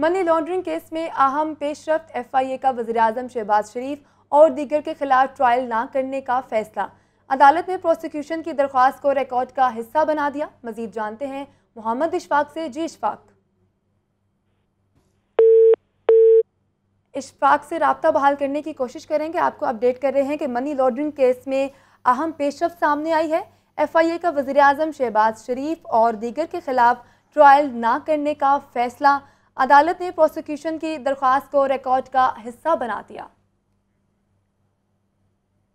money laundering case में अहम पेशरफ F I ए का वजी अजम शहबाज शरीफ और दीगर के खिलाफ ट्रायल ना करने का फैसला अदालत ने प्रोसिक्यूशन की दरख्वास्त को रिकॉर्ड का हिस्सा बना दिया मजीद जानते हैं मोहम्मद इशफाक से जी इशफाक इशफाक से रबता बहाल करने की कोशिश करेंगे आपको अपडेट कर रहे हैं कि मनी लॉन्ड्रिंग केस में अहम पेशरफ सामने आई है एफ आई ए का वजी अजम शहबाज शरीफ और दीगर के खिलाफ ट्रायल ना करने का फैसला अदालत ने प्रोसिक्यूशन की दरख्वास्त को रिकॉर्ड का हिस्सा बना दिया